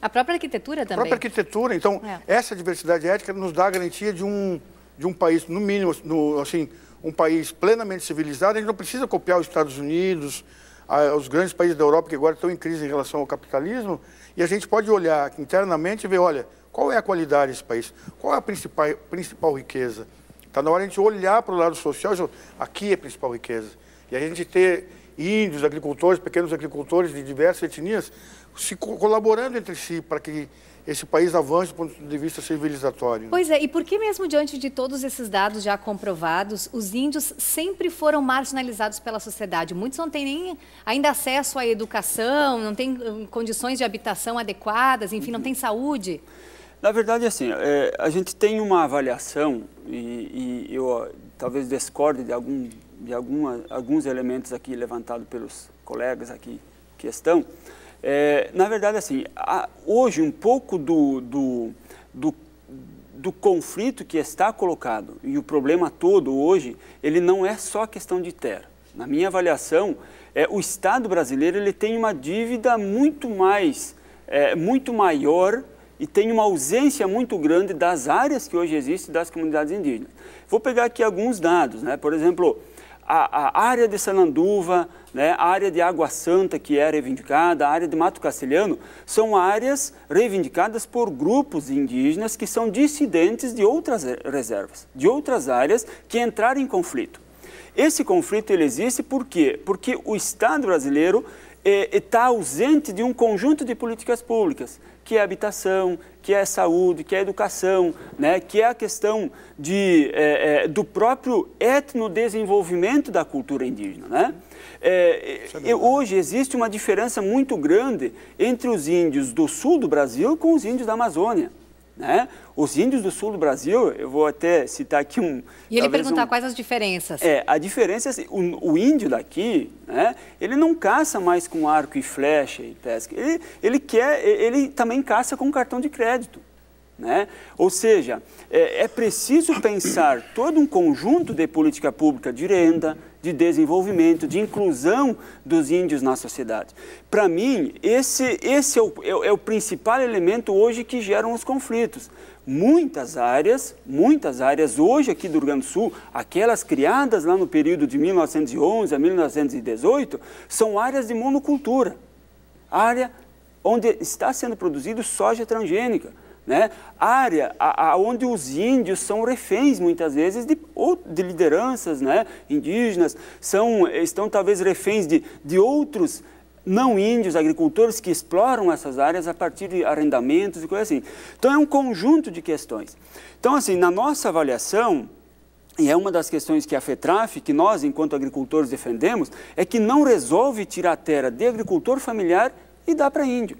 A própria arquitetura também. A própria arquitetura. Então, é. essa diversidade étnica nos dá a garantia de um, de um país, no mínimo, no, assim, um país plenamente civilizado. A gente não precisa copiar os Estados Unidos, a, os grandes países da Europa que agora estão em crise em relação ao capitalismo. E a gente pode olhar internamente e ver, olha, qual é a qualidade desse país? Qual é a principal, principal riqueza? Está na hora de a gente olhar para o lado social e aqui é a principal riqueza. E a gente ter índios, agricultores, pequenos agricultores de diversas etnias, se colaborando entre si para que esse país avance do ponto de vista civilizatório. Né? Pois é, e por que mesmo diante de todos esses dados já comprovados, os índios sempre foram marginalizados pela sociedade? Muitos não têm nem ainda acesso à educação, não têm hum, condições de habitação adequadas, enfim, não têm uhum. saúde. Na verdade, assim, é, a gente tem uma avaliação, e, e eu talvez discorde de algum de alguma, alguns elementos aqui levantados pelos colegas aqui que estão, é, na verdade, assim, a, hoje um pouco do, do, do, do, conflito que está colocado e o problema todo hoje, ele não é só questão de terra. Na minha avaliação, é, o Estado brasileiro ele tem uma dívida muito mais, é, muito maior e tem uma ausência muito grande das áreas que hoje existem das comunidades indígenas. Vou pegar aqui alguns dados, né? Por exemplo, a, a, área de Sananduva, né, a área de Água Santa que é reivindicada, a área de Mato Castelhano, são áreas reivindicadas por grupos indígenas que são dissidentes de outras reservas, de outras áreas que entraram em conflito. Esse conflito ele existe por quê? Porque o Estado brasileiro eh, está ausente de um conjunto de políticas públicas que é habitação, que é saúde, que é educação, né, que é a questão de, é, é, do próprio etnodesenvolvimento da cultura indígena. Né? É, é hoje existe uma diferença muito grande entre os índios do sul do Brasil com os índios da Amazônia. Né? Os índios do sul do Brasil, eu vou até citar aqui um... E ele perguntar um, quais as diferenças. É, a diferença é assim, o, o, índio daqui, né, ele não caça mais com arco e flecha e pesca. Ele, ele, quer, ele também caça com cartão de crédito. Né? Ou seja, é, é, preciso pensar todo um conjunto de política pública de renda, de desenvolvimento, de inclusão dos índios na sociedade. Para mim, esse, esse é o, é, é, o, principal elemento hoje que geram os conflitos. Muitas áreas, muitas áreas hoje aqui do Rio Grande do Sul, aquelas criadas lá no período de 1911 a 1918, são áreas de monocultura, área onde está sendo produzido soja transgênica né? área onde os índios são reféns muitas vezes de, ou de lideranças né? indígenas, são, estão talvez reféns de, de outros não índios, agricultores que exploram essas áreas a partir de arrendamentos e coisas assim. Então é um conjunto de questões. Então assim, na nossa avaliação, e é uma das questões que a FETRAF, que nós enquanto agricultores defendemos, é que não resolve tirar a terra de agricultor familiar e dá para índio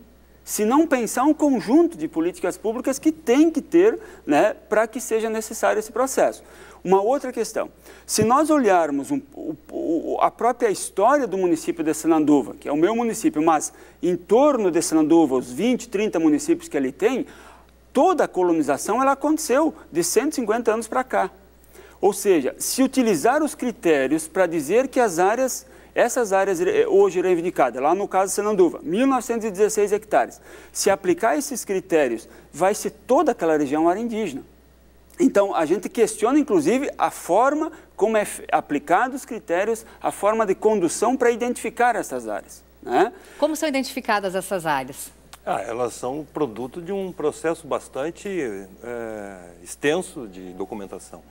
se não pensar um conjunto de políticas públicas que tem que ter né, para que seja necessário esse processo. Uma outra questão, se nós olharmos um, o, a própria história do município de Senanduva, que é o meu município, mas em torno de Senanduva, os 20, 30 municípios que ele tem, toda a colonização ela aconteceu de 150 anos para cá. Ou seja, se utilizar os critérios para dizer que as áreas essas áreas eh, hoje reivindicadas, lá no caso de Senanduva, 1.916 hectares. Se aplicar esses critérios, vai ser toda aquela região área indígena. Então, a gente questiona, inclusive, a forma como é aplicado os critérios, a forma de condução para identificar essas áreas. Né? Como são identificadas essas áreas? Ah, elas são produto de um processo bastante é, extenso de documentação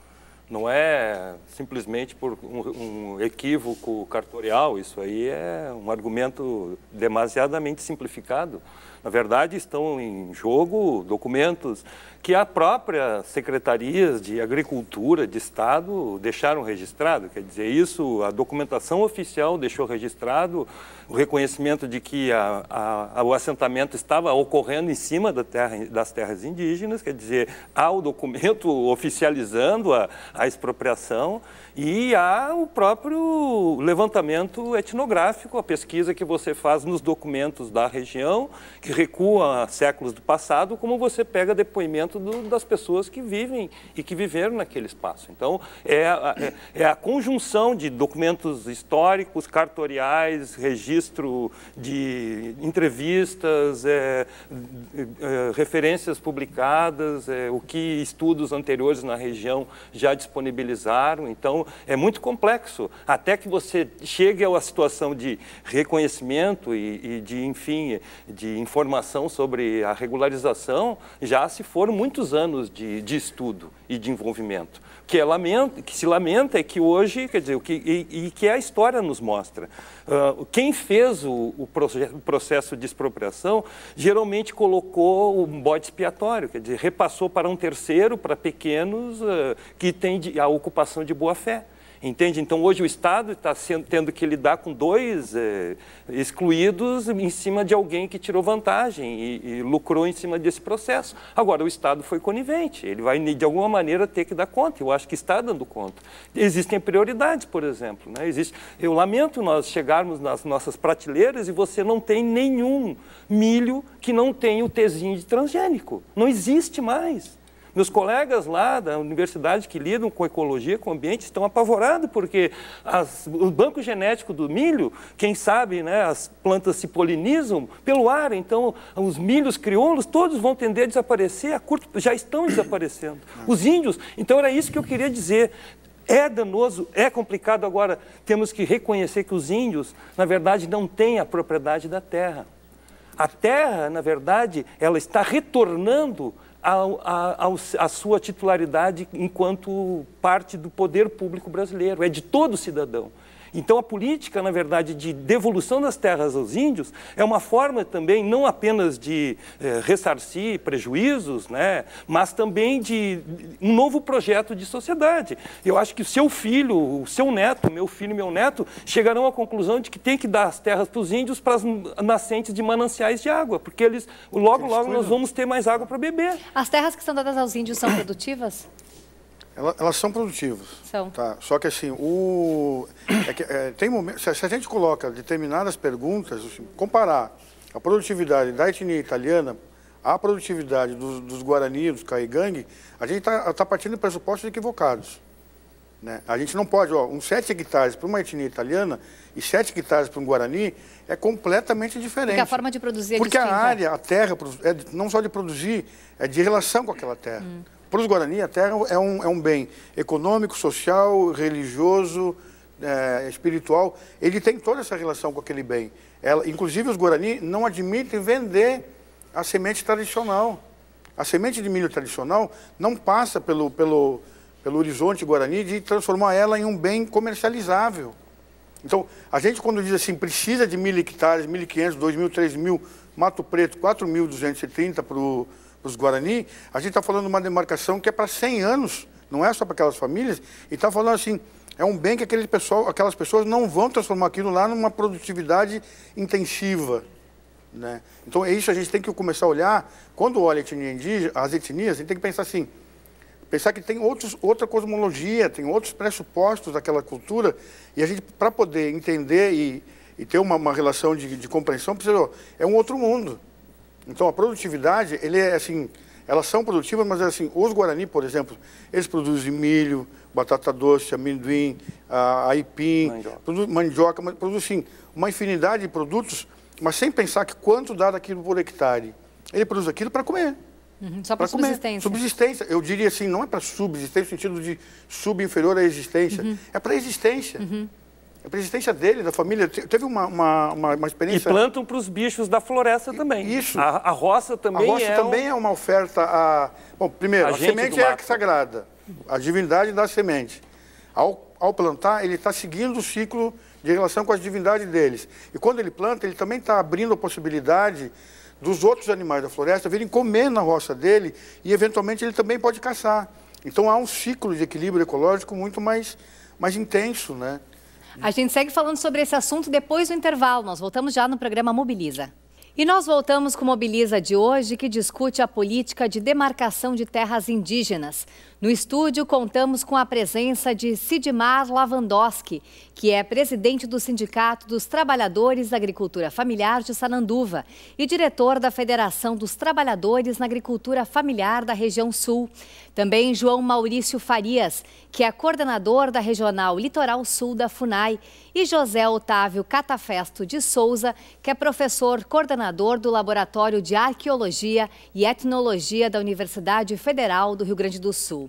não é simplesmente por um, um, equívoco cartorial, isso aí é um argumento demasiadamente simplificado. Na verdade, estão em jogo documentos que a própria secretarias de agricultura de estado deixaram registrado, quer dizer, isso a documentação oficial deixou registrado o reconhecimento de que a, a, o assentamento estava ocorrendo em cima da terra, das terras indígenas, quer dizer, há o documento oficializando a a expropriação e há o próprio levantamento etnográfico, a pesquisa que você faz nos documentos da região, que recua a séculos do passado, como você pega depoimento do, das pessoas que vivem e que viveram naquele espaço. Então, é a, é, é a conjunção de documentos históricos, cartoriais, registro de entrevistas, é, é, é referências publicadas, é, o que estudos anteriores na região já disseram disponibilizaram. Então, é muito complexo, até que você chegue a uma situação de reconhecimento e, e de, enfim, de informação sobre a regularização, já se foram muitos anos de, de estudo e de envolvimento que, é que se lamenta é que hoje, quer dizer, o que, e, e, que a história nos mostra. Uh, quem fez o, o, processo, o, processo de expropriação geralmente colocou um bode expiatório, quer dizer, repassou para um terceiro, para pequenos, uh, que tem a ocupação de boa-fé. Entende? Então, hoje o Estado está tendo que lidar com dois é, excluídos em cima de alguém que tirou vantagem e, e, lucrou em cima desse processo. Agora, o Estado foi conivente, ele vai, de alguma maneira, ter que dar conta. Eu acho que está dando conta. Existem prioridades, por exemplo. Né? Existe... Eu lamento nós chegarmos nas nossas prateleiras e você não tem nenhum milho que não tenha o tesinho de transgênico. Não existe mais. Meus colegas lá da universidade que lidam com ecologia, com ambiente, estão apavorados porque as, o banco genético do milho, quem sabe, né, as plantas se polinizam pelo ar, então os milhos crioulos todos vão tender a desaparecer, a curto, já estão desaparecendo. Os índios, então era isso que eu queria dizer. É danoso, é complicado. Agora, temos que reconhecer que os índios, na verdade, não têm a propriedade da terra. A terra, na verdade, ela está retornando a, a, a, sua titularidade enquanto parte do poder público brasileiro, é de todo cidadão. Então, a política, na verdade, de devolução das terras aos índios é uma forma também não apenas de eh, ressarcir prejuízos, né, mas também de um novo projeto de sociedade. Eu acho que o seu filho, o seu neto, meu filho e meu neto, chegarão à conclusão de que tem que dar as terras para os índios para as nascentes de mananciais de água, porque eles logo, eles logo cuidam. nós vamos ter mais água para beber. As terras que são dadas aos índios são produtivas? Elas, elas são produtivas. São. Tá? Só que assim, o... É que, é, tem momentos. se a gente coloca determinadas perguntas, assim, comparar a produtividade da etnia italiana à produtividade dos, dos Guarani, dos Caigangue, a gente está tá partindo de pressupostos equivocados. Né? A gente não pode, ó, uns 7 hectares para uma etnia italiana e 7 hectares para um Guarani é completamente diferente. Porque a forma de produzir é Porque distinta. a área, a terra, é, não só de produzir, é de relação com aquela terra. Hum. Para os Guarani, a terra é um, é um bem econômico, social, religioso, é, espiritual. Ele tem toda essa relação com aquele bem. Ela, inclusive, os Guarani não admitem vender a semente tradicional. A semente de milho tradicional não passa pelo, pelo, pelo horizonte Guarani de transformar ela em um bem comercializável. Então, a gente quando diz assim, precisa de mil hectares, 1.500, 2.000, 3.000, Mato Preto, 4.230 para o os Guarani, a gente está falando de uma demarcação que é para 100 anos, não é só para aquelas famílias, e está falando assim, é um bem que aquele pessoal, aquelas pessoas não vão transformar aquilo lá numa produtividade intensiva. Né? Então é isso, a gente tem que começar a olhar, quando olha etnia indígena, as etnias, a gente tem que pensar assim, pensar que tem outros, outra cosmologia, tem outros pressupostos daquela cultura, e a gente, para poder entender e, e ter uma, uma relação de, de compreensão, precisa, ó, é um outro mundo. Então a produtividade, ele é assim, elas são produtivas, mas assim, os Guarani, por exemplo, eles produzem milho, batata doce, amendoim, aipim, mandioca, mandioca mas produzem uma infinidade de produtos, mas sem pensar que quanto dá daquilo por hectare. Ele produz aquilo para comer. Uhum, só para subsistência. Comer. Subsistência. Eu diria assim, não é para subsistência no sentido de subinferior à existência. Uhum. É para existência. Uhum. A persistência dele, da família, teve uma, uma, uma, uma experiência. E plantam para os bichos da floresta também. Isso. A, a roça também é. A roça é também um... é uma oferta a. Bom, primeiro, a, a semente é a é sagrada. A divindade da semente. Ao, ao plantar, ele está seguindo o ciclo de relação com as divindades deles. E quando ele planta, ele também está abrindo a possibilidade dos outros animais da floresta virem comer na roça dele e, eventualmente, ele também pode caçar. Então, há um ciclo de equilíbrio ecológico muito mais, mais intenso, né? A gente segue falando sobre esse assunto depois do intervalo. Nós voltamos já no programa Mobiliza. E nós voltamos com o Mobiliza de hoje, que discute a política de demarcação de terras indígenas. No estúdio, contamos com a presença de Sidmar Lavandoski, que é presidente do Sindicato dos Trabalhadores da Agricultura Familiar de Sananduva e diretor da Federação dos Trabalhadores na Agricultura Familiar da Região Sul. Também João Maurício Farias, que é coordenador da Regional Litoral Sul da FUNAI, e José Otávio Catafesto de Souza, que é professor coordenador do Laboratório de Arqueologia e Etnologia da Universidade Federal do Rio Grande do Sul.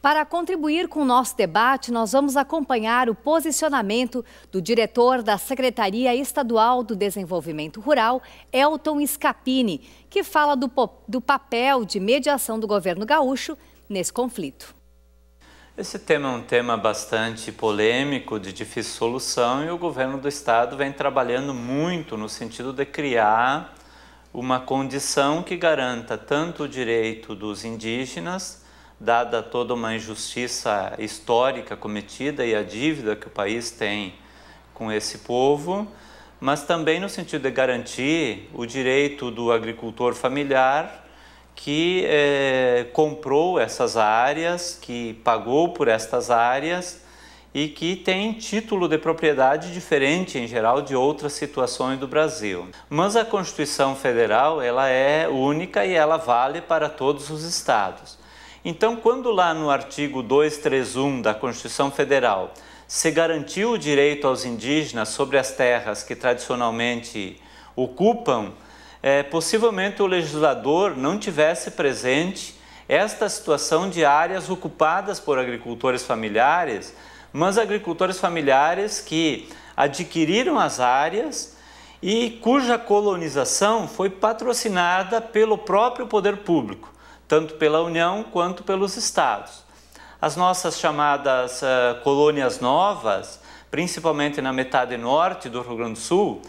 Para contribuir com o nosso debate, nós vamos acompanhar o posicionamento do diretor da Secretaria Estadual do Desenvolvimento Rural, Elton Scapini, que fala do, do papel de mediação do governo gaúcho nesse conflito. Esse tema é um tema bastante polêmico, de difícil solução, e o governo do estado vem trabalhando muito no sentido de criar uma condição que garanta tanto o direito dos indígenas dada toda uma injustiça histórica cometida e a dívida que o país tem com esse povo, mas também no sentido de garantir o direito do agricultor familiar que eh, comprou essas áreas, que pagou por estas áreas e que tem título de propriedade diferente em geral de outras situações do Brasil. Mas a Constituição Federal, ela é única e ela vale para todos os estados. Então, quando lá no artigo 231 da Constituição Federal se garantiu o direito aos indígenas sobre as terras que tradicionalmente ocupam, é, possivelmente o legislador não tivesse presente esta situação de áreas ocupadas por agricultores familiares, mas agricultores familiares que adquiriram as áreas e cuja colonização foi patrocinada pelo próprio poder público tanto pela União quanto pelos estados. As nossas chamadas uh, colônias novas, principalmente na metade norte do Rio Grande do Sul,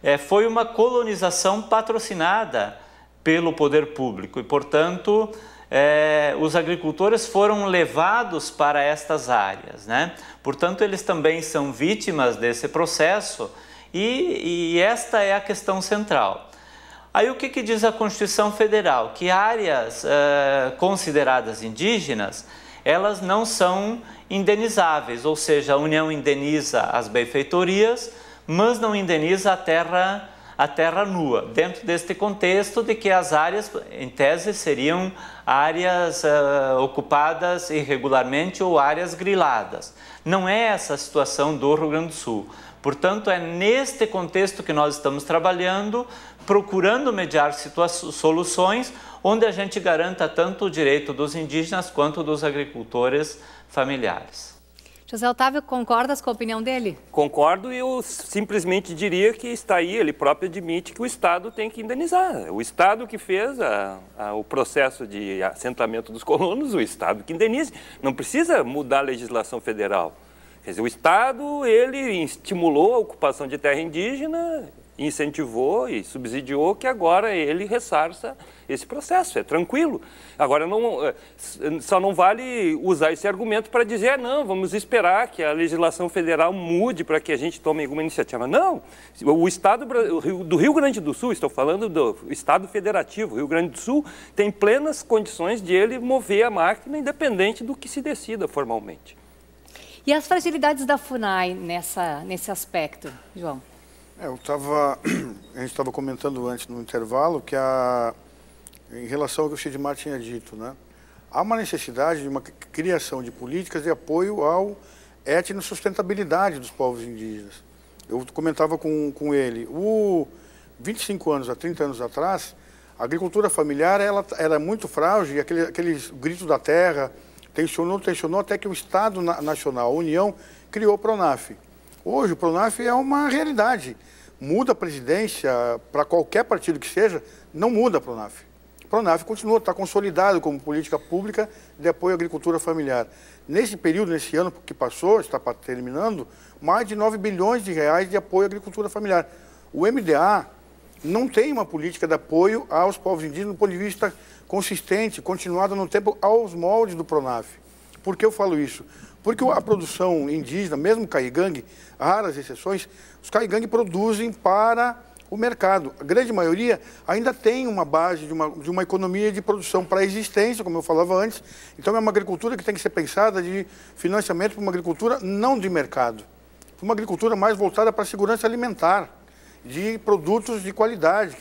eh, foi uma colonização patrocinada pelo poder público e, portanto, eh, os agricultores foram levados para estas áreas. Né? Portanto, eles também são vítimas desse processo e, e esta é a questão central. Aí o que, que diz a Constituição Federal? Que áreas eh, consideradas indígenas, elas não são indenizáveis, ou seja, a União indeniza as benfeitorias, mas não indeniza a terra, a terra nua, dentro deste contexto de que as áreas, em tese, seriam áreas eh, ocupadas irregularmente ou áreas griladas. Não é essa a situação do Rio Grande do Sul. Portanto, é neste contexto que nós estamos trabalhando, procurando mediar soluções onde a gente garanta tanto o direito dos indígenas quanto dos agricultores familiares. José Otávio, concordas com a opinião dele? Concordo e eu simplesmente diria que está aí, ele próprio admite que o Estado tem que indenizar. O Estado que fez a, a, o processo de assentamento dos colonos, o Estado que indenize. Não precisa mudar a legislação federal. Quer dizer, o Estado ele estimulou a ocupação de terra indígena, incentivou e subsidiou que agora ele ressarça esse processo, é tranquilo. Agora, não, eh, só não vale usar esse argumento para dizer, ah, não, vamos esperar que a legislação federal mude para que a gente tome alguma iniciativa. Não, o Estado do Rio Grande do Sul, estou falando do Estado Federativo, Rio Grande do Sul tem plenas condições de ele mover a máquina independente do que se decida formalmente. E as fragilidades da FUNAI nessa, nesse aspecto, João? É, eu estava, a gente estava comentando antes no intervalo que a, em relação ao que o Sidmar tinha dito, né? Há uma necessidade de uma criação de políticas de apoio ao etno sustentabilidade dos povos indígenas. Eu comentava com, com ele, o 25 anos, há 30 anos atrás, a agricultura familiar ela, era muito frágil, aquele, aquele grito da terra, tensionou, tensionou, até que o Estado Nacional, a União, criou o PRONAF. Hoje, o PRONAF é uma realidade. Muda a presidência para qualquer partido que seja, não muda a PRONAF. O PRONAF continua, está consolidado como política pública de apoio à agricultura familiar. Nesse período, nesse ano que passou, está terminando, mais de 9 bilhões de reais de apoio à agricultura familiar. O MDA não tem uma política de apoio aos povos indígenas do ponto de vista consistente, continuada no tempo, aos moldes do Pronaf. Por que eu falo isso? Porque a produção indígena, mesmo caigangue, raras exceções, os caigangue produzem para o mercado. A grande maioria ainda tem uma base de uma, de uma economia de produção para a existência, como eu falava antes. Então, é uma agricultura que tem que ser pensada de financiamento para uma agricultura não de mercado, para uma agricultura mais voltada para a segurança alimentar de produtos de qualidade.